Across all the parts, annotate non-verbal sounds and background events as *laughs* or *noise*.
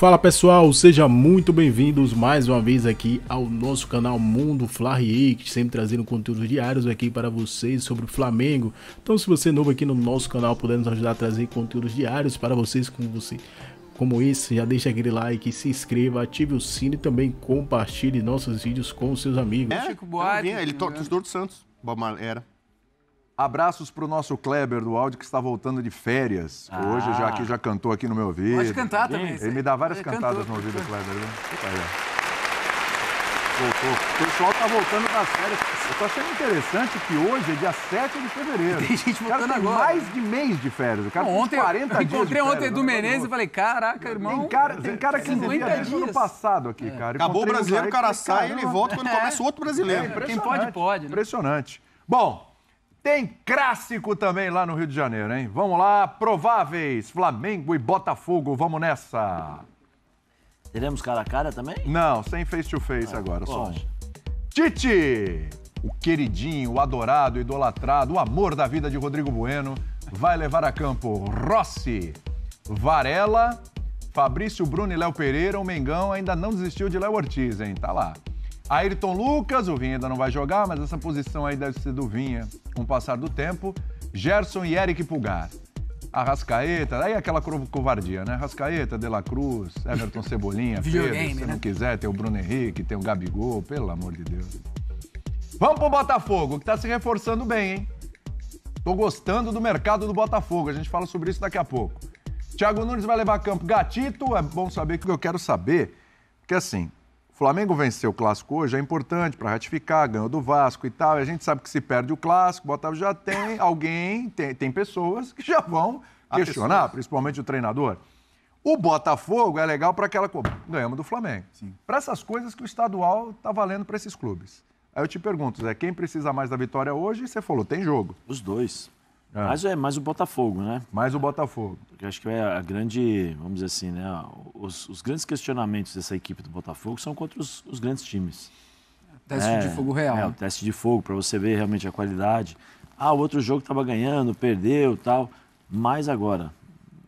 Fala pessoal, seja muito bem-vindos mais uma vez aqui ao nosso canal Mundo que sempre trazendo conteúdos diários aqui para vocês sobre o Flamengo. Então, se você é novo aqui no nosso canal, puder nos ajudar a trazer conteúdos diários para vocês como você como esse, já deixa aquele like, se inscreva, ative o sino e também compartilhe nossos vídeos com seus amigos. É, Chico Buarque. Ele, ele né? torcedor do Santos, Bob era. Abraços para o nosso Kleber do áudio que está voltando de férias. Ah. Hoje já ah. que já cantou aqui no meu ouvido. Pode cantar também. Ele me dá várias Ele cantadas cantou. no ouvido, Kleber. Né? *laughs* Voltou. O pessoal está voltando das férias. Eu tô achando interessante que hoje é dia 7 de fevereiro. Tem gente voltando o cara tem tá agora. mais de mês de férias. O cara Bom, ontem, 40 eu encontrei ontem do tá Menezes e falei, caraca, irmão. Tem cara, tem cara que vivia desde o ano passado aqui, é. cara. Acabou o brasileiro, o cara sai, ele volta quando é. começa outro brasileiro. É, Quem pode, pode. Né? Impressionante. Bom, tem clássico também lá no Rio de Janeiro, hein? Vamos lá, prováveis, Flamengo e Botafogo, vamos nessa. Teremos cara a cara também? Não, sem face to face ah, agora, só um. Tite, o queridinho, o adorado, o idolatrado, o amor da vida de Rodrigo Bueno, vai levar a campo Rossi, Varela, Fabrício Bruno e Léo Pereira. O Mengão ainda não desistiu de Léo Ortiz, hein? Tá lá. Ayrton Lucas, o Vinha ainda não vai jogar, mas essa posição aí deve ser do Vinha com o passar do tempo. Gerson e Eric Pulgar. Arrascaeta, aí aquela covardia, né? Arrascaeta, De La Cruz, Everton Cebolinha, *laughs* Pedro, se né? não quiser, tem o Bruno Henrique, tem o Gabigol, pelo amor de Deus. Vamos pro Botafogo, que tá se reforçando bem, hein? Tô gostando do mercado do Botafogo, a gente fala sobre isso daqui a pouco. Thiago Nunes vai levar campo Gatito, é bom saber que eu quero saber, porque assim, Flamengo venceu o clássico hoje, é importante para ratificar, ganhou do Vasco e tal. E a gente sabe que se perde o clássico, Botafogo já tem alguém, tem, tem pessoas que já vão ah, questionar, principalmente o treinador. O Botafogo é legal para aquela. Ganhamos do Flamengo. Para essas coisas que o estadual está valendo para esses clubes. Aí eu te pergunto, Zé, quem precisa mais da vitória hoje? você falou, tem jogo. Os dois. É. Mas é mais o Botafogo, né? Mais o Botafogo. Porque acho que é a grande, vamos dizer assim, né? Os, os grandes questionamentos dessa equipe do Botafogo são contra os, os grandes times. Teste é, de fogo real. É, o teste de fogo, para você ver realmente a qualidade. Ah, o outro jogo estava ganhando, perdeu tal. Mas agora,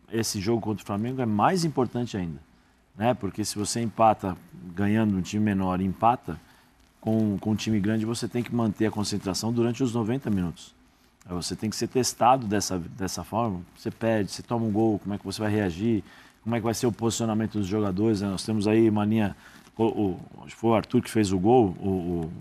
esse jogo contra o Flamengo é mais importante ainda. Né? Porque se você empata ganhando um time menor empata, com, com um time grande, você tem que manter a concentração durante os 90 minutos. Aí você tem que ser testado dessa, dessa forma. Você perde, você toma um gol, como é que você vai reagir? Como é que vai ser o posicionamento dos jogadores? Né? Nós temos aí mania. O, o, foi o Arthur que fez o gol, o, o,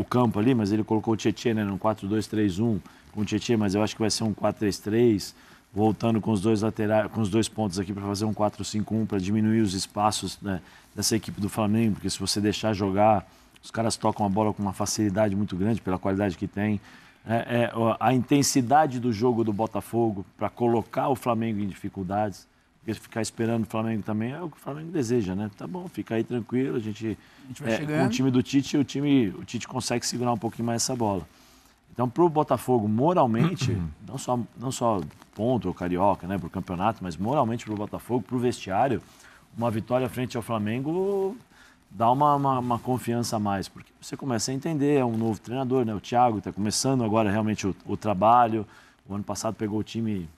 o campo ali, mas ele colocou o Tietchan né, num 4-2-3-1 com o Tietchan, mas eu acho que vai ser um 4-3-3 voltando com os dois laterais, com os dois pontos aqui para fazer um 4-5-1 para diminuir os espaços né, dessa equipe do Flamengo, porque se você deixar jogar, os caras tocam a bola com uma facilidade muito grande pela qualidade que tem é, é, a intensidade do jogo do Botafogo para colocar o Flamengo em dificuldades, porque ficar esperando o Flamengo também é o que o Flamengo deseja, né? Tá bom, fica aí tranquilo, a gente, a gente vai é, chegando. com o time do Tite, o time, o Tite consegue segurar um pouquinho mais essa bola. Então, para o Botafogo, moralmente, uhum. não só, não só ponto ou carioca, né, para o campeonato, mas moralmente para o Botafogo, para o vestiário, uma vitória frente ao Flamengo dá uma, uma, uma, confiança a mais, porque você começa a entender, é um novo treinador, né? O Thiago está começando agora realmente o, o, trabalho. O ano passado pegou o time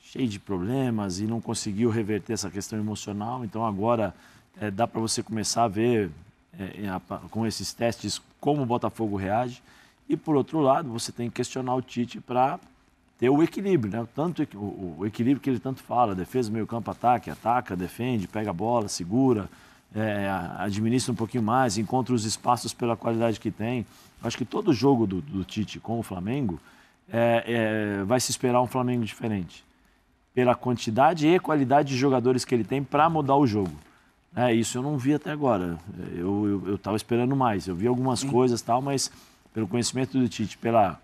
cheio de problemas e não conseguiu reverter essa questão emocional. Então agora é, dá para você começar a ver é, é com esses testes como o Botafogo reage. E por outro lado, você tem que questionar o Tite para ter o equilíbrio, né? Tanto o, o equilíbrio que ele tanto fala, defesa, meio campo, ataque, ataca, defende, pega a bola, segura é, administra um pouquinho mais, encontra os espaços pela qualidade que tem. Acho que todo jogo do, do Tite com o Flamengo é, é, vai se esperar um Flamengo diferente. Pela quantidade e qualidade de jogadores que ele tem para mudar o jogo. É, isso eu não vi até agora. Eu estava esperando mais. Eu vi algumas Sim. coisas tal, mas pelo conhecimento do Tite, pela,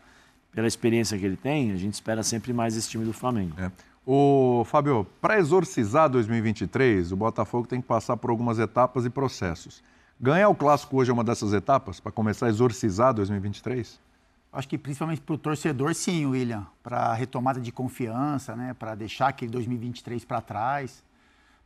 pela experiência que ele tem, a gente espera sempre mais esse time do Flamengo. É. O Fábio, para exorcizar 2023, o Botafogo tem que passar por algumas etapas e processos. Ganhar o clássico hoje é uma dessas etapas para começar a exorcizar 2023? Acho que principalmente para o torcedor, sim, William, para retomada de confiança, né? Para deixar aquele 2023 para trás.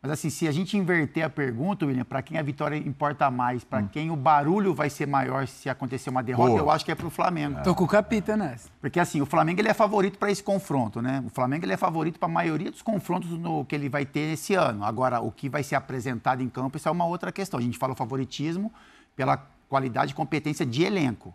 Mas assim, se a gente inverter a pergunta, William, para quem a vitória importa mais, para hum. quem o barulho vai ser maior se acontecer uma derrota, Boa. eu acho que é para o Flamengo. É. com o capita nessa. Porque assim, o Flamengo ele é favorito para esse confronto, né? O Flamengo ele é favorito para a maioria dos confrontos no, que ele vai ter esse ano. Agora, o que vai ser apresentado em campo, isso é uma outra questão. A gente fala o favoritismo pela qualidade e competência de elenco.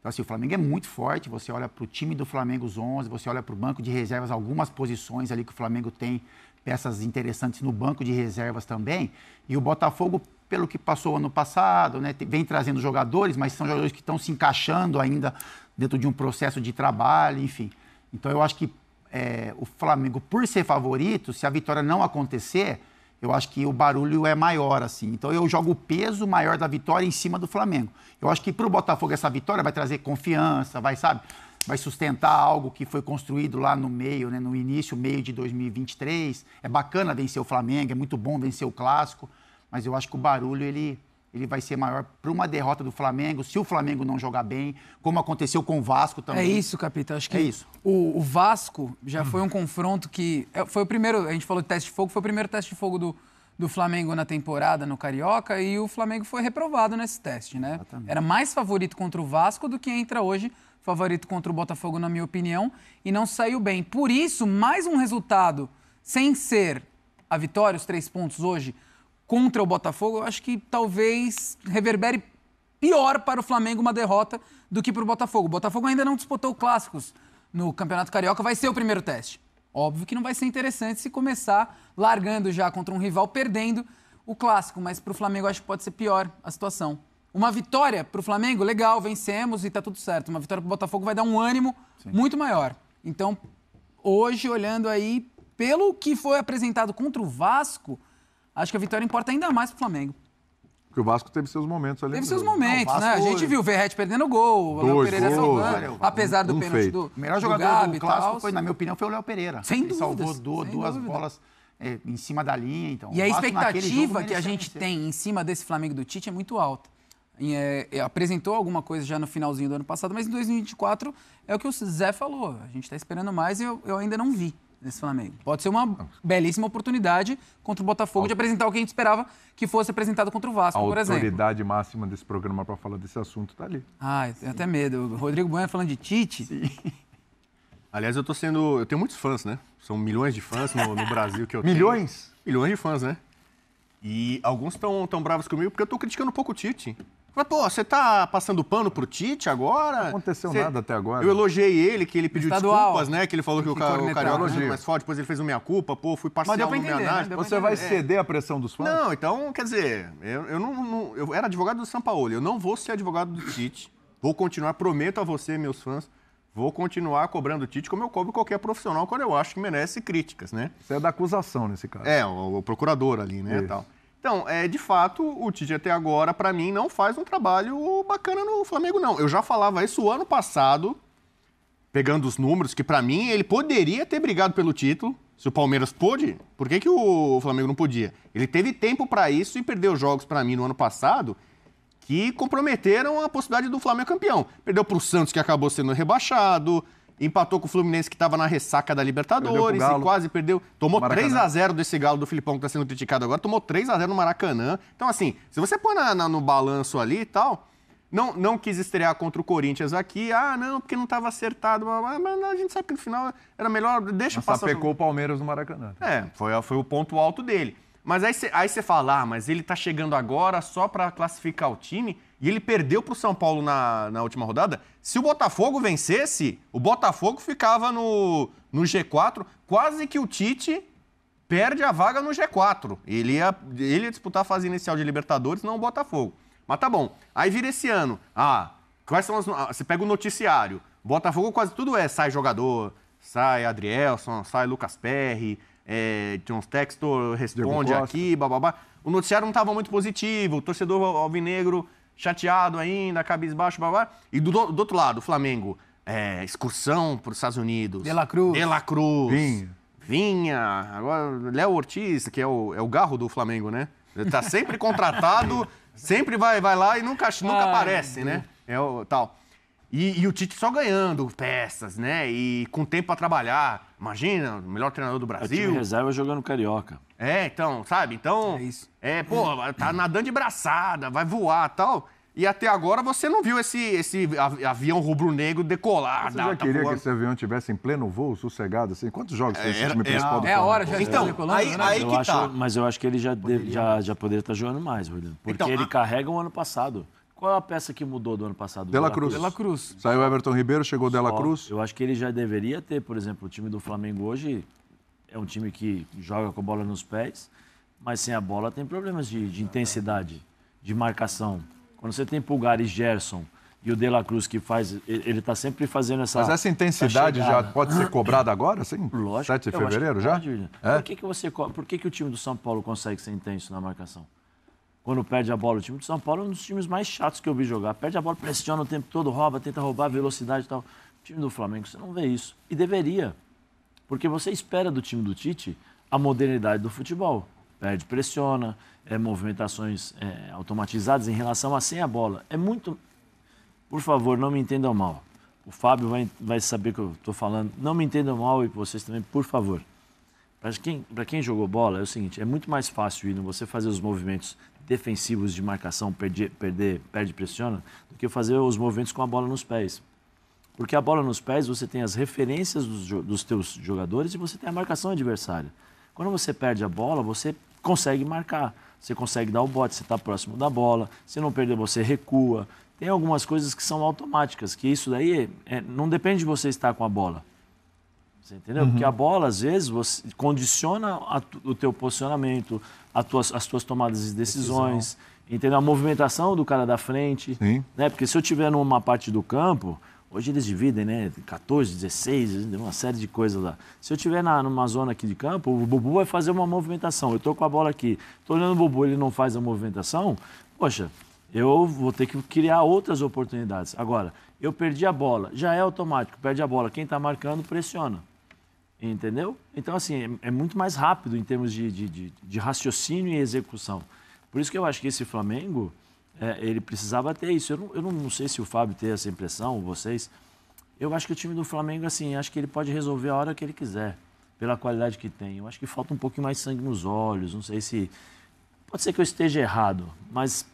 Então, assim, o Flamengo é muito forte. Você olha para o time do Flamengo, os 11, você olha para o banco de reservas, algumas posições ali que o Flamengo tem peças interessantes no banco de reservas também. E o Botafogo, pelo que passou ano passado, né, vem trazendo jogadores, mas são jogadores que estão se encaixando ainda dentro de um processo de trabalho, enfim. Então eu acho que é, o Flamengo, por ser favorito, se a vitória não acontecer, eu acho que o barulho é maior, assim. Então eu jogo o peso maior da vitória em cima do Flamengo. Eu acho que para o Botafogo essa vitória vai trazer confiança, vai, sabe? vai sustentar algo que foi construído lá no meio, né, no início, meio de 2023. É bacana vencer o Flamengo, é muito bom vencer o Clássico, mas eu acho que o barulho ele, ele vai ser maior para uma derrota do Flamengo, se o Flamengo não jogar bem, como aconteceu com o Vasco também. É isso, capitão. Acho que é isso. O, o Vasco já hum. foi um confronto que é, foi o primeiro, a gente falou de teste de fogo, foi o primeiro teste de fogo do, do Flamengo na temporada no Carioca e o Flamengo foi reprovado nesse teste, né? Exatamente. Era mais favorito contra o Vasco do que entra hoje favorito contra o Botafogo, na minha opinião, e não saiu bem. Por isso, mais um resultado sem ser a vitória, os três pontos hoje contra o Botafogo, eu acho que talvez reverbere pior para o Flamengo uma derrota do que para o Botafogo. O Botafogo ainda não disputou clássicos no Campeonato Carioca, vai ser o primeiro teste. Óbvio que não vai ser interessante se começar largando já contra um rival perdendo o clássico, mas para o Flamengo acho que pode ser pior a situação. Uma vitória para o Flamengo, legal, vencemos e está tudo certo. Uma vitória para o Botafogo vai dar um ânimo Sim. muito maior. Então, hoje, olhando aí, pelo que foi apresentado contra o Vasco, acho que a vitória importa ainda mais para o Flamengo. Porque o Vasco teve seus momentos ali. Teve seus momentos, não, né? A gente viu o Verrete perdendo gol, dois, o Léo Pereira gols, salvando, apesar do um pênalti feito. do. O melhor jogador do, Gabi, do clássico, tal, foi, na minha opinião, foi o Léo Pereira. Sem dúvida. Salvou duas, duas bolas é, em cima da linha. Então, e a expectativa que a gente vencer. tem em cima desse Flamengo do Tite é muito alta. E, é, apresentou alguma coisa já no finalzinho do ano passado, mas em 2024 é o que o Zé falou. A gente está esperando mais e eu, eu ainda não vi nesse Flamengo. Pode ser uma belíssima oportunidade contra o Botafogo de apresentar o que a gente esperava que fosse apresentado contra o Vasco, por exemplo. A autoridade máxima desse programa para falar desse assunto está ali. Ah, eu tenho até medo. O Rodrigo Bueno falando de Tite. Sim. *laughs* Aliás, eu tô sendo. Eu tenho muitos fãs, né? São milhões de fãs no, no Brasil que eu *laughs* tenho. Milhões? Milhões de fãs, né? E alguns estão tão bravos comigo porque eu estou criticando um pouco o Tite. Mas, pô, você tá passando pano pro Tite agora? Não aconteceu você... nada até agora. Eu elogiei ele, que ele pediu Estadual. desculpas, né? Que ele falou que, que o, ca... o Carioca né? foi mais forte, depois ele fez o Minha culpa pô, fui parcial Mas deu pra entender, minha análise. Né? Você vai ceder à pressão dos fãs? Não, então, quer dizer, eu, eu não, não, Eu era advogado do São Paulo, eu não vou ser advogado do Tite. Vou continuar, prometo a você, meus fãs, vou continuar cobrando o Tite como eu cobro qualquer profissional quando eu acho que merece críticas, né? Você é da acusação nesse caso. É, o, o procurador ali, né, Isso. tal. Então, é, de fato, o Tite até agora, para mim, não faz um trabalho bacana no Flamengo, não. Eu já falava isso ano passado, pegando os números, que para mim ele poderia ter brigado pelo título. Se o Palmeiras pôde, por que, que o Flamengo não podia? Ele teve tempo para isso e perdeu jogos para mim no ano passado que comprometeram a possibilidade do Flamengo campeão. Perdeu para o Santos, que acabou sendo rebaixado, empatou com o Fluminense que estava na ressaca da Libertadores e quase perdeu. Tomou 3 a 0 desse Galo do Filipão que está sendo criticado agora, tomou 3 a 0 no Maracanã. Então, assim, se você pôr na, na, no balanço ali e tal, não, não quis estrear contra o Corinthians aqui. Ah, não, porque não estava acertado. Mas, a gente sabe que no final era melhor. Deixa passar. pecou o Palmeiras no Maracanã. É, foi, foi o ponto alto dele. Mas aí você aí fala, ah, mas ele está chegando agora só para classificar o time. E ele perdeu para o São Paulo na, na última rodada. Se o Botafogo vencesse, o Botafogo ficava no, no G4. Quase que o Tite perde a vaga no G4. Ele ia, ele ia disputar a fase inicial de Libertadores, não o Botafogo. Mas tá bom. Aí vira esse ano. Ah, quais são as. Ah, você pega o noticiário. Botafogo quase tudo é. Sai jogador, sai Adrielson, sai Lucas Perry, é, John Textor responde aqui, bababá. O noticiário não estava muito positivo, o torcedor alvinegro chateado ainda, cabisbaixo, babá. E do, do outro lado, o Flamengo, é, excursão para os Estados Unidos. De La Cruz. De La Cruz. Vinha. Vinha. Agora, Léo Ortiz, que é o, é o garro do Flamengo, né? Ele está sempre *laughs* contratado, sempre vai, vai lá e nunca, nunca Ai, ah, aparece, né? É o tal. E, e, o Tite só ganhando peças, né? E com tempo para trabalhar. Imagina, o melhor treinador do é Brasil. É reserva jogando carioca. É, então, sabe? Então. É isso. É, pô, tá nadando de braçada, vai voar tal. E até agora você não viu esse, esse avião rubro-negro decolar. Você já tá queria voando. que esse avião tivesse em pleno voo, sossegado, assim? Quantos jogos tem esse time principal é, do É a hora, já então, decolando, aí, né? aí que acho, tá. Mas eu acho que ele já, poderia. já, já poderia estar tá jogando mais, Porque então, ele a... carrega o um ano passado. Qual é a peça que mudou do ano passado? Dela Cruz. Dela Cruz. Saiu Everton Ribeiro, chegou Dela Cruz. Eu acho que ele já deveria ter, por exemplo, o time do Flamengo hoje é um time que joga com a bola nos pés, mas sem a bola tem problemas de, de intensidade, de marcação. Quando você tem Pulgar e Gerson e o De La Cruz que faz, ele está sempre fazendo essa. Mas essa intensidade já pode ser cobrada agora, sim? Lógico. 7 de fevereiro já? Pode, é? Por, que, que, você, por que, que o time do São Paulo consegue ser intenso na marcação? quando perde a bola. O time de São Paulo é um dos times mais chatos que eu vi jogar. Perde a bola, pressiona o tempo todo, rouba, tenta roubar velocidade e tal. O time do Flamengo, você não vê isso. E deveria, porque você espera do time do Tite a modernidade do futebol. Perde, pressiona, é, movimentações é, automatizadas em relação a sem a bola. É muito. Por favor, não me entendam mal. O Fábio vai, vai saber que eu estou falando. Não me entendam mal e vocês também, por favor. Para quem, quem jogou bola, é o seguinte: é muito mais fácil ir você fazer os movimentos defensivos de marcação, perder, perder, perde pressiona, do que fazer os movimentos com a bola nos pés. Porque a bola nos pés, você tem as referências dos, dos teus jogadores e você tem a marcação adversária. Quando você perde a bola, você consegue marcar, você consegue dar o bote, você está próximo da bola, se não perder, você recua. Tem algumas coisas que são automáticas, que isso daí é, é não depende de você estar com a bola. Você entendeu? Uhum. Porque a uhum. bola, às vezes, você condiciona a, o teu posicionamento, tuas, as tuas tomadas de decisões, Decisão. entendeu? A movimentação do cara da frente. Sim. Né? Porque se eu tiver numa parte do campo, hoje eles dividem, né? 14, 16, uma série de coisas lá. Se eu tiver na, numa zona aqui de campo, o Bubu vai fazer uma movimentação. Eu tô com a bola aqui, tô olhando o Bubu, ele não faz a movimentação, poxa, eu vou ter que criar outras oportunidades. Agora, eu perdi a bola, já é automático, perde a bola. Quem está marcando pressiona. Entendeu? Então, assim, é, é muito mais rápido em termos de, de, de, de, raciocínio e execução. Por isso que eu acho que esse Flamengo, é, ele precisava ter isso. Eu não, eu não sei se o Fábio tem essa impressão, ou vocês. Eu acho que o time do Flamengo, assim, acho que ele pode resolver a hora que ele quiser, pela qualidade que tem. Eu acho que falta um pouquinho mais de sangue nos olhos, não sei se. Pode ser que eu esteja errado, mas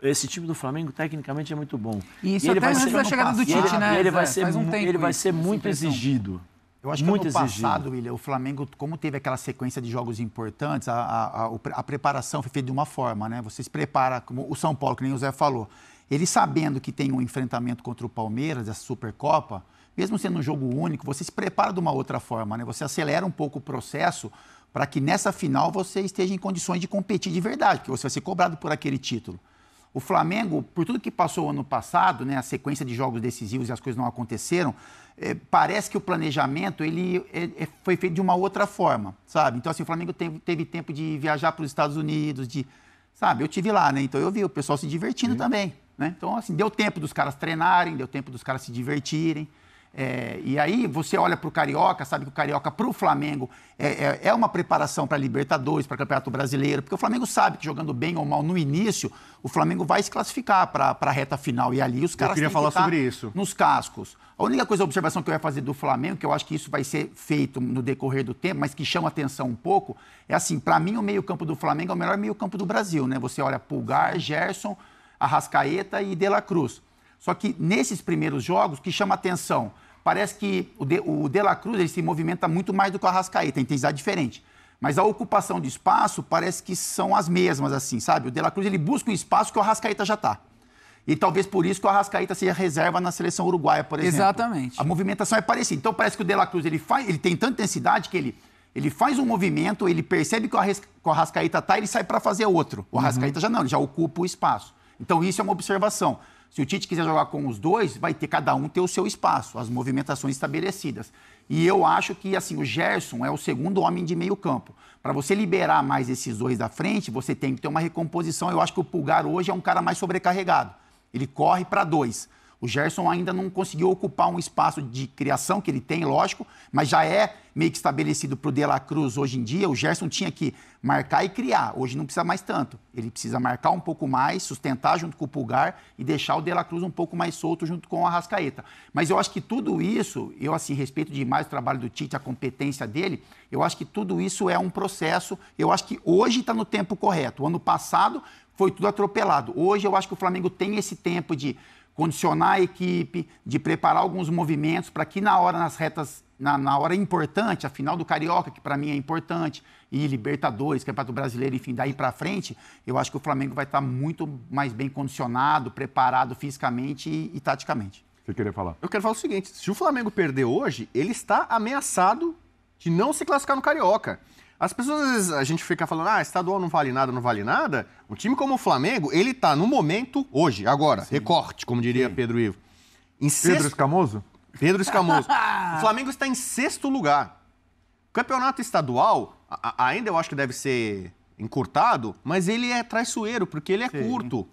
esse time do Flamengo tecnicamente é muito bom. E isso e até ele vai antes ser, da chegada do Tite, né? ele vai ser, um ele vai ser muito exigido. Eu acho muito que no exigido. passado, William, o Flamengo, como teve aquela sequência de jogos importantes, a, a, a, a preparação foi feita de uma forma, né? Você se prepara, como o São Paulo, que nem o Zé falou. Ele sabendo que tem um enfrentamento contra o Palmeiras, essa Supercopa, mesmo sendo um jogo único, você se prepara de uma outra forma, né? Você acelera um pouco o processo para que nessa final você esteja em condições de competir de verdade, porque você vai ser cobrado por aquele título. O Flamengo, por tudo que passou ano passado, né, a sequência de jogos decisivos e as coisas não aconteceram, é, parece que o planejamento ele é, é, foi feito de uma outra forma, sabe? Então, assim, o Flamengo teve, teve tempo de viajar para os Estados Unidos, de, sabe? Eu tive lá, né? Então eu vi o pessoal se divertindo Sim. também, né? Então, assim, deu tempo dos caras treinarem, deu tempo dos caras se divertirem. É, e aí você olha para o Carioca, sabe que o Carioca para o Flamengo é, é, é, uma preparação para Libertadores, para Campeonato Brasileiro, porque o Flamengo sabe que jogando bem ou mal no início, o Flamengo vai se classificar para a reta final. E ali os caras eu falar sobre isso. nos cascos. A única coisa, a observação que eu ia fazer do Flamengo, que eu acho que isso vai ser feito no decorrer do tempo, mas que chama atenção um pouco, é assim, para mim o meio-campo do Flamengo é o melhor meio-campo do Brasil, né? Você olha Pulgar, Gerson, Arrascaeta e De La Cruz. Só que nesses primeiros jogos, que chama atenção Parece que o De, o de La Cruz ele se movimenta muito mais do que o Arrascaeta, intensidade diferente. Mas a ocupação de espaço parece que são as mesmas, assim, sabe? O De La Cruz ele busca um espaço que o Arrascaeta já está. E talvez por isso que o Arrascaeta seja reserva na seleção uruguaia, por exemplo. Exatamente. A movimentação é parecida. Então parece que o De La Cruz ele faz, ele tem tanta intensidade que ele, ele faz um movimento, ele percebe que o Arrascaeta e tá, ele sai para fazer outro. O uhum. Arrascaeta uhum. já não, ele já ocupa o espaço. Então isso é uma observação. Se o Tite quiser jogar com os dois, vai ter cada um ter o seu espaço, as movimentações estabelecidas. E eu acho que assim o Gerson é o segundo homem de meio campo. Para você liberar mais esses dois da frente, você tem que ter uma recomposição. Eu acho que o Pulgar hoje é um cara mais sobrecarregado. Ele corre para dois. O Gerson ainda não conseguiu ocupar um espaço de criação que ele tem, lógico, mas já é meio que estabelecido para o De La Cruz hoje em dia. O Gerson tinha que marcar e criar. Hoje não precisa mais tanto. Ele precisa marcar um pouco mais, sustentar junto com o Pulgar e deixar o De La Cruz um pouco mais solto junto com a Rascaeta. Mas eu acho que tudo isso, eu assim, respeito demais o trabalho do Tite, a competência dele, eu acho que tudo isso é um processo. Eu acho que hoje está no tempo correto. O ano passado foi tudo atropelado. Hoje eu acho que o Flamengo tem esse tempo de condicionar a equipe, de preparar alguns movimentos para que na hora nas retas, na, na hora importante, a final do Carioca, que para mim é importante, e Libertadores, Campeonato Brasileiro, enfim, daí para frente, eu acho que o Flamengo vai estar tá muito mais bem condicionado, preparado fisicamente e, e taticamente. Você queria falar? Eu quero falar o seguinte: se o Flamengo perder hoje, ele está ameaçado de não se classificar no Carioca. As pessoas, a gente fica falando, ah, estadual não vale nada, não vale nada. Um time como o Flamengo, ele está no momento, hoje, agora, Sim. recorte, como diria Sim. Pedro Ivo. Em Pedro sexto... Escamoso? Pedro Escamoso. *laughs* o Flamengo está em sexto lugar. O campeonato estadual, ainda eu acho que deve ser encurtado, mas ele é traiçoeiro, porque ele é Sim. curto.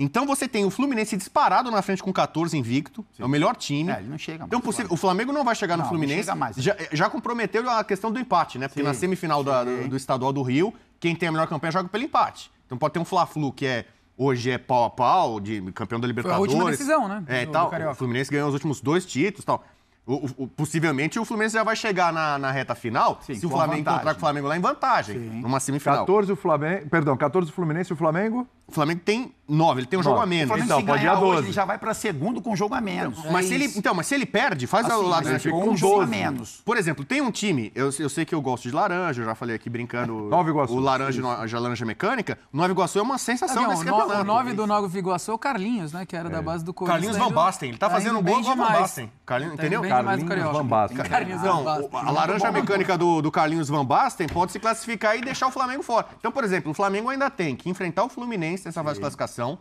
Então você tem o Fluminense disparado na frente com 14 invicto, Sim. é o melhor time. É, ele não chega então, mais. Então, possível, o Flamengo não vai chegar não, no Fluminense. Chega mais. Né? Já, já, comprometeu a questão do empate, né? Porque Sim. na semifinal da, do, do estadual do Rio, quem tem a melhor campanha joga pelo empate. Então pode ter um Fla-Flu que é hoje é pau a pau, de campeão da Libertadores. Foi a última decisão, né? É, do, tal. Do o Fluminense ganhou os últimos dois títulos, tal. O, o, possivelmente o Fluminense já vai chegar na, na reta final Sim, se o Flamengo vantagem. encontrar com o Flamengo lá em vantagem, Sim. numa semifinal. 14 o Flamengo, perdão, 14 o Fluminense e o Flamengo? O Flamengo tem nove, ele tem um nove. Então, jogo a menos. Então, se pode ir a 12. Hoje, ele já vai para segundo com um jogo a menos. É mas se ele, então, mas se ele perde, faz assim, o lado né? mas ele com um jogo a menos. Por exemplo, tem um time, eu, eu sei que eu gosto de laranja, eu já falei aqui brincando. *laughs* Nove Iguaçu. O laranja, a laranja mecânica. Nove Iguaçu é uma sensação não, nesse no, campeonato. O nove né? do Nova Iguaçu é o Carlinhos, né? Que era é. da base do Corinthians. Carlinhos Van tá Basten. Ele tá, tá fazendo gol tá igual Van Basten. Carlinhos, entendeu? Carlinhos Van Basten. Carlinhos Van Basten. a laranja mecânica do, do Carlinhos Van Basten pode se classificar e deixar o Flamengo fora. Então, por exemplo, o Flamengo ainda tem que enfrentar o Fluminense sem salvar de classificação.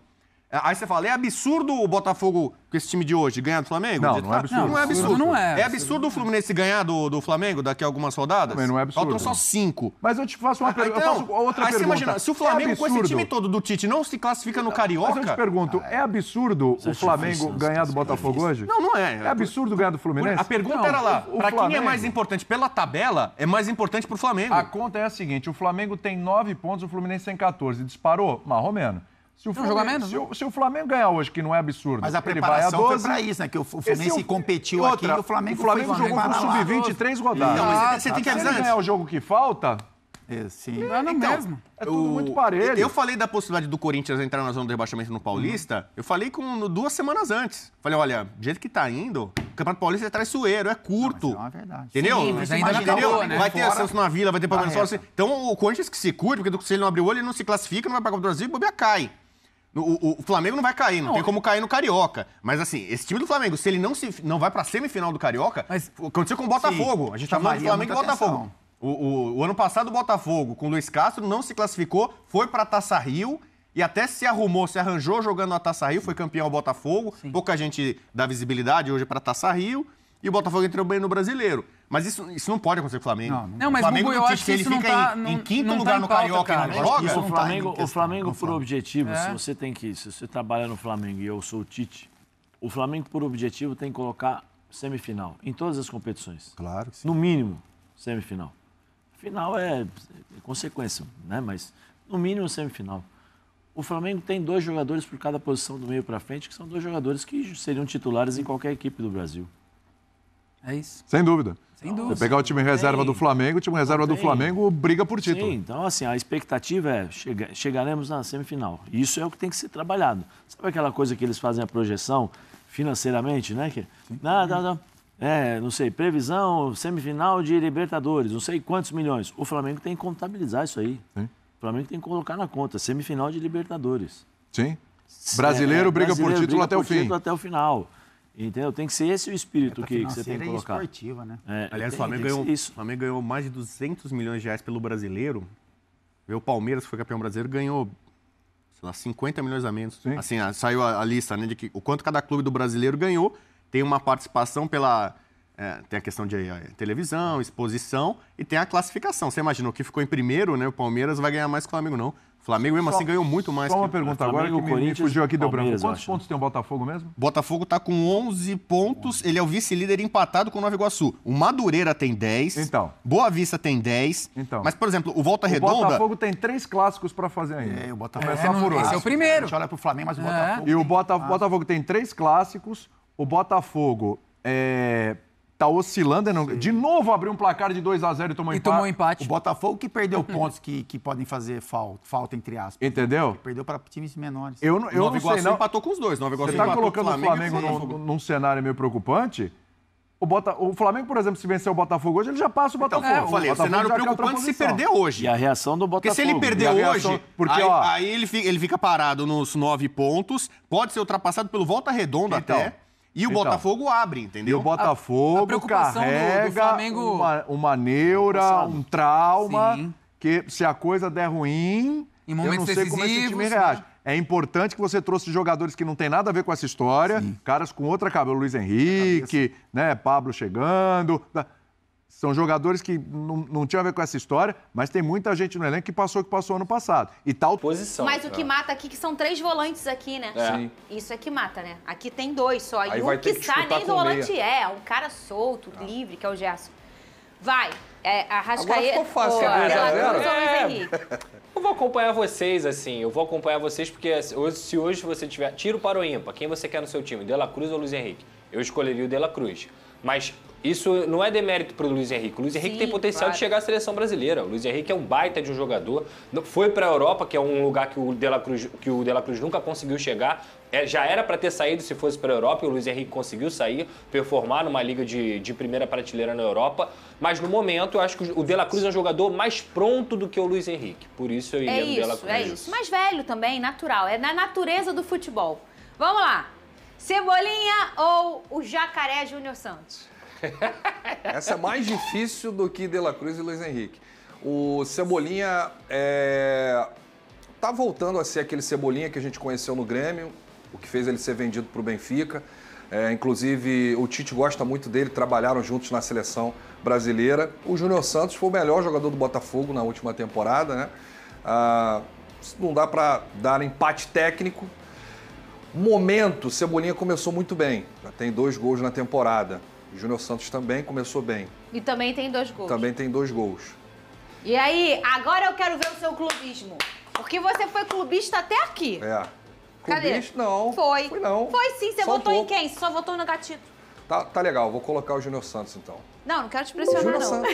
É, aí você fala, é absurdo o Botafogo com esse time de hoje ganhar do Flamengo? Não, não é absurdo. Não, não, é absurdo. Não é, é absurdo o Fluminense ganhar do, do Flamengo daqui a algumas rodadas? Não, não é absurdo. Faltam só cinco. Mas eu te faço uma ah, pergunta. Então, outra aí pergunta. Você imagina, se o é Flamengo é com esse time todo do Tite não se classifica no Carioca... Mas eu te pergunto, ah, é. é absurdo o Flamengo ganhar do Botafogo hoje? Não, não é. É absurdo ganhar do Fluminense? A pergunta não, era lá, para quem é mais importante? Pela tabela, é mais importante pro Flamengo. A conta é a seguinte, o Flamengo tem nove pontos, o Fluminense tem 14. Disparou? Marromeno. Se o, Flamengo, menos, se, né? o, se o, Flamengo, ganhar hoje, que não é absurdo. Mas a preparação ele vai a foi pra isso, né? Que o é Fluminense competiu outra, aqui e o Flamengo, o Flamengo foi jogou com sub-20 três rodadas. Não, mas ah, você tá, tem que avisar. Se ele ganhar o jogo que falta. É, sim. É, não então, mesmo. É tudo o... muito parelho. Eu falei da possibilidade do Corinthians entrar na zona do rebaixamento no Paulista. Uhum. Eu falei com no, duas semanas antes. Falei, olha, do jeito que tá indo, o Campeonato Paulista é traiçoeiro, é curto. Não, é verdade. Entendeu? mas ainda né? Vai ter acesso na Vila, vai ter Palmeiras. Assim. Então o Corinthians que se cuide, porque se ele não abrir o olho, ele não se classifica, não vai para o Brasil e Bobia cai. O, o, o, Flamengo não vai cair, não, não, tem como é- cair no Carioca. Mas assim, esse time do Flamengo, se ele não, se, não vai pra semifinal do Carioca, mas, aconteceu com o Botafogo. Sim, a gente tá falando do Flamengo e Botafogo. O, o, ano passado, o Botafogo, com o Luiz Castro, não se classificou, foi pra Taça Rio e até se arrumou, se arranjou jogando na Taça Rio, foi campeão o Botafogo. Sim. Pouca gente dá visibilidade hoje pra Taça Rio e o Botafogo entrou bem no brasileiro. Mas isso, isso não pode acontecer com o Flamengo. Não, não mas o Flamengo, eu acho que ele fica tá, em, em, quinto tá lugar tá no pauta, Carioca cara. e não joga. Isso, o tá, Flamengo, tá o Flamengo por objetivo, é. se você tem que. Se você trabalha no Flamengo e eu sou o Tite, o Flamengo por objetivo tem que colocar semifinal em todas as competições. Claro que sim. No mínimo, semifinal. Final é, é consequência, né? Mas no mínimo semifinal. O Flamengo tem dois jogadores por cada posição do meio para frente, que são dois jogadores que seriam titulares em qualquer equipe do Brasil. É isso. Sem dúvida. Sem dúvida. Você pegar o time reserva do Flamengo, o time reserva do Flamengo briga por título. Sim, então assim, a expectativa é chega, chegaremos na semifinal. Isso é o que tem que ser trabalhado. Sabe aquela coisa que eles fazem a projeção financeiramente, né? Que, não, É, não sei, previsão, semifinal de Libertadores, não sei quantos milhões. O Flamengo tem que contabilizar isso aí. Sim. O Flamengo tem que colocar na conta, semifinal de Libertadores. Sim. Brasileiro é, briga brasileiro por título até o fim. Título até o final. Entendeu? Tem que ser esse o espírito é que, que, você tem que colocar. esportiva, né? É, Aliás, o Flamengo, ganhou, isso. Flamengo ganhou mais de 200 milhões de reais pelo brasileiro. o Palmeiras, que foi campeão brasileiro, ganhou, sei lá, 50 milhões a menos. Sim. Assim, saiu a, a, lista, né, de que, o quanto cada clube do brasileiro ganhou. Tem uma participação pela... É, tem a questão de é, televisão, exposição e tem a classificação. Você imaginou que ficou em primeiro, né? O Palmeiras vai ganhar mais que o Flamengo, não. Flamengo mesmo assim, só, assim ganhou muito mais. Só uma que... pergunta agora o que fugiu aqui deu branco. Quantos pontos tem o Botafogo mesmo? Botafogo está com 11 pontos. Ele é o vice-líder empatado com o Nova Iguaçu. O Madureira tem 10. Então. Boa Vista tem 10. Então. Mas, por exemplo, o Volta Redonda... O Botafogo tem três clássicos para fazer ainda. É, o Botafogo... É, não, por esse é o primeiro. A gente olha para o Flamengo, mas o é. Botafogo... É. E o Botafogo, Botafogo tem três clássicos. O Botafogo é tá oscilando. Né? Não... De novo abriu um placar de 2 a 0 e tomou e empate. tomou empate. O Botafogo que perdeu pontos que, que podem fazer falta, falta entre aspas. Entendeu? Que perdeu para times menores. Eu, não, eu não Iguaçu sei, não. empatou com os dois. Nova Você está colocando o Flamengo, Flamengo num, num, cenário meio preocupante. O, Bota... o Flamengo, por exemplo, se vencer o Botafogo hoje, ele já passa o então, Botafogo. Então, é, eu falei, o, o cenário preocupante é se perder hoje. E a reação do Botafogo. Porque se ele perder reação... hoje, porque, aí, ó... aí ele, fica, ele, fica, parado nos nove pontos, pode ser ultrapassado pelo Volta Redonda então, até. E o então, Botafogo abre, entendeu? E o Botafogo a, a carrega do, do Flamengo... uma, uma neura, um trauma, Sim. que se a coisa der ruim, eu não sei como esse time reage. Né? É importante que você trouxe jogadores que não tem nada a ver com essa história, Sim. caras com outra cabelo, Luiz Henrique, né, Pablo chegando... Né? São jogadores que não, não tinham a ver com essa história, mas tem muita gente no elenco que passou o que passou ano passado. E tal. Posição. Mas o que é. mata aqui, é que são três volantes aqui, né? É. Sim. Isso é que mata, né? Aqui tem dois só. Aí e um que, que nem do volante é, é. Um cara solto, livre, que é o Gerson. Vai. É, Arrascaeta. Agora ficou fácil, pô, né? É. é. Eu vou acompanhar vocês, assim. Eu vou acompanhar vocês porque assim, hoje, se hoje você tiver tiro para o ímpar, quem você quer no seu time, La Cruz ou Luiz Henrique? Eu escolheria o La Cruz. Mas isso não é demérito para o Luiz Henrique. O Luiz Henrique Sim, tem potencial claro. de chegar à seleção brasileira. O Luiz Henrique é um baita de um jogador. Foi para a Europa, que é um lugar que o De La Cruz, que o de La Cruz nunca conseguiu chegar. É, já era para ter saído se fosse para a Europa. E o Luiz Henrique conseguiu sair, performar numa liga de, de primeira prateleira na Europa. Mas no momento, eu acho que o De La Cruz é um jogador mais pronto do que o Luiz Henrique. Por isso eu é iria é no isso, De La é Cruz. É isso. Mais velho também, natural. É na natureza do futebol. Vamos lá. Cebolinha ou o Jacaré Júnior Santos? Essa é mais difícil do que De La Cruz e Luiz Henrique. O Cebolinha é... tá voltando a ser aquele Cebolinha que a gente conheceu no Grêmio, o que fez ele ser vendido para o Benfica. É, inclusive, o Tite gosta muito dele, trabalharam juntos na seleção brasileira. O Júnior Santos foi o melhor jogador do Botafogo na última temporada, né? Ah, não dá para dar empate técnico. Momento, Cebolinha começou muito bem, já tem dois gols na temporada. Júnior Santos também começou bem. E também tem dois gols. Também tem dois gols. E aí, agora eu quero ver o seu clubismo. Porque você foi clubista até aqui. É. Clubista, Cadê? não. Foi. Foi não. Foi sim, você Só votou um em quem? Você só votou no gatito. Tá, tá legal, vou colocar o Júnior Santos então. Não, não quero te pressionar, não. Santos.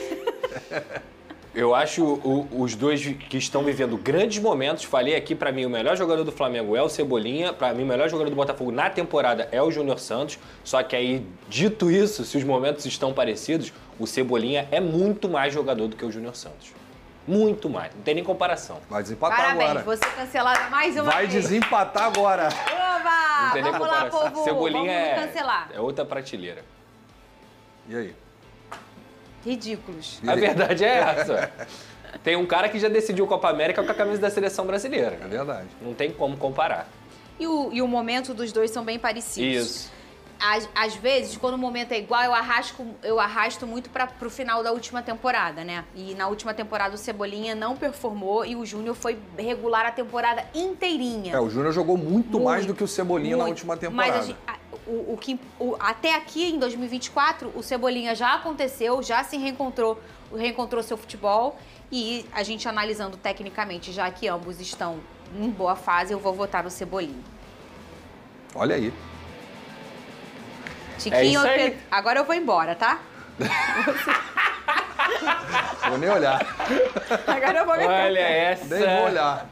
*laughs* Eu acho o, os dois que estão vivendo grandes momentos. Falei aqui, para mim, o melhor jogador do Flamengo é o Cebolinha. Para mim, o melhor jogador do Botafogo na temporada é o Júnior Santos. Só que aí, dito isso, se os momentos estão parecidos, o Cebolinha é muito mais jogador do que o Júnior Santos. Muito mais, não tem nem comparação. Vai desempatar Parabéns, agora. Parabéns, você cancelada mais uma Vai vez. desempatar agora. Oba! Não tem nem comparação. Lá, povo. Cebolinha é, é outra prateleira. E aí? Ridículos. A verdade é essa. *laughs* Tem um cara que já decidiu Copa América com a camisa da seleção brasileira. É verdade. Não tem como comparar. E o, e o momento dos dois são bem parecidos. Isso. Às, às, vezes, quando o momento é igual, eu arrasto, eu arrasto muito para o final da última temporada, né? E na última temporada o Cebolinha não performou e o Júnior foi regular a temporada inteirinha. É, o Júnior jogou muito, muito mais do que o Cebolinha muito. na última temporada. Mas a, o, o que o, até aqui em 2024 o Cebolinha já aconteceu, já se reencontrou, reencontrou seu futebol e a gente analisando tecnicamente, já que ambos estão em boa fase, eu vou votar no Cebolinha. Olha aí. Tiquinho, é Pedro, agora eu vou embora, tá? *laughs* vou nem olhar. Agora eu vou me Olha essa. Nem vou olhar.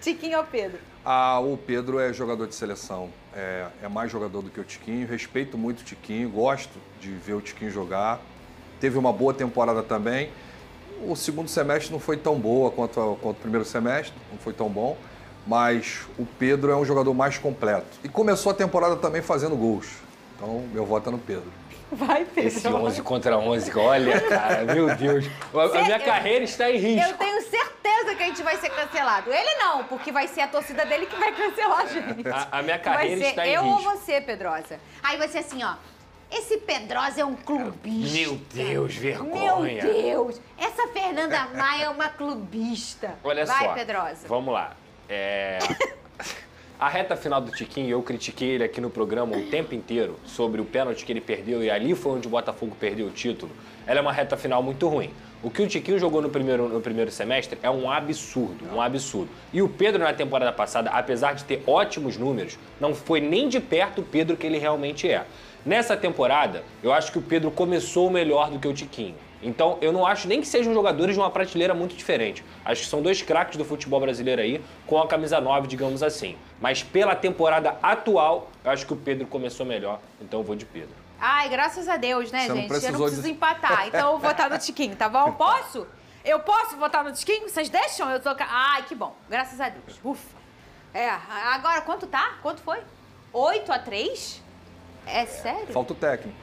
Tiquinho ou Pedro? Ah, o Pedro é jogador de seleção, é, é, mais jogador do que o Tiquinho. Respeito muito o Tiquinho, gosto de ver o Tiquinho jogar. Teve uma boa temporada também. O segundo semestre não foi tão boa quanto, quanto o primeiro semestre, não foi tão bom. Mas o Pedro é um jogador mais completo. E começou a temporada também fazendo gols. Então, meu voto é no Pedro. Vai, Pedro. Esse 11 contra 11, olha, cara, meu Deus. A, a minha carreira está em risco. Eu tenho certeza que a gente vai ser cancelado. Ele não, porque vai ser a torcida dele que vai cancelar a gente. A, a minha carreira vai ser está em eu risco. ou você, Pedrosa. Aí vai ser assim, ó. Esse Pedrosa é um clubista. Meu Deus, vergonha. Meu Deus. Essa Fernanda Maia é uma clubista. Olha vai, só. Vai, Pedrosa. Vamos lá. É... A reta final do Tiquinho, eu critiquei ele aqui no programa o tempo inteiro sobre o pênalti que ele perdeu e ali foi onde o Botafogo perdeu o título. Ela é uma reta final muito ruim. O que o Tiquinho jogou no primeiro, no primeiro semestre é um absurdo, um absurdo. E o Pedro na temporada passada, apesar de ter ótimos números, não foi nem de perto o Pedro que ele realmente é. Nessa temporada, eu acho que o Pedro começou melhor do que o Tiquinho. Então, eu não acho nem que sejam jogadores de uma prateleira muito diferente. Acho que são dois craques do futebol brasileiro aí, com a camisa 9, digamos assim. Mas pela temporada atual, eu acho que o Pedro começou melhor, então eu vou de Pedro. Ai, graças a Deus, né, Você gente? Não eu não preciso de... empatar, então eu vou votar no Tiquinho, tá bom? Posso? Eu posso votar no Tiquinho? Vocês deixam? Eu tô... Ai, que bom. Graças a Deus. Ufa. É, agora quanto tá? Quanto foi? 8 a 3? É sério? Falta o técnico.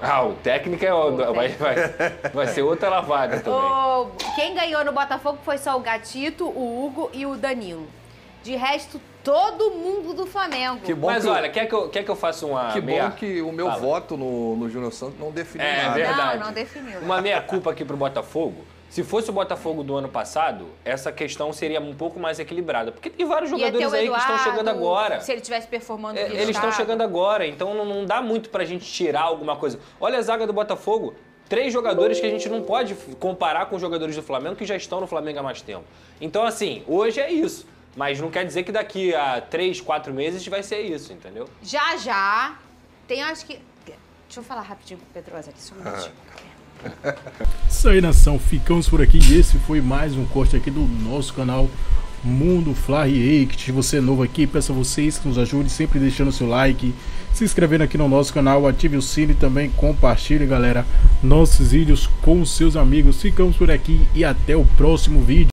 Ah, o técnico é o, vai, vai, vai ser outra lavada *laughs* também. O, quem ganhou no Botafogo foi só o Gatito, o Hugo e o Danilo. De resto, todo mundo do Flamengo. Que bom Mas que olha, eu... quer que, eu, quer que eu faça uma. Que meia... bom que o meu Fala. voto no, no Júnior Santos não definiu é, nada. Verdade. Não, não definiu. Uma meia-culpa aqui pro Botafogo. Se fosse o Botafogo do ano passado, essa questão seria um pouco mais equilibrada. Porque tem vários jogadores Eduardo, aí que estão chegando agora. Se ele estivesse performando é, Eles estão chegando agora, então não, não dá muito pra gente tirar alguma coisa. Olha a zaga do Botafogo. Três jogadores que a gente não pode comparar com os jogadores do Flamengo que já estão no Flamengo há mais tempo. Então, assim, hoje é isso. Mas não quer dizer que daqui a três, quatro meses vai ser isso, entendeu? Já, já. Tem, acho que... Deixa eu falar rapidinho com o Pedro aqui, só um ah. minutinho. Ah. *laughs* Isso aí, nação. Ficamos por aqui. E esse foi mais um corte aqui do nosso canal Mundo Fly Act. Você é novo aqui, peço a vocês que nos ajudem sempre deixando seu like, se inscrevendo aqui no nosso canal, ative o sino e também compartilhe, galera, nossos vídeos com seus amigos. Ficamos por aqui e até o próximo vídeo.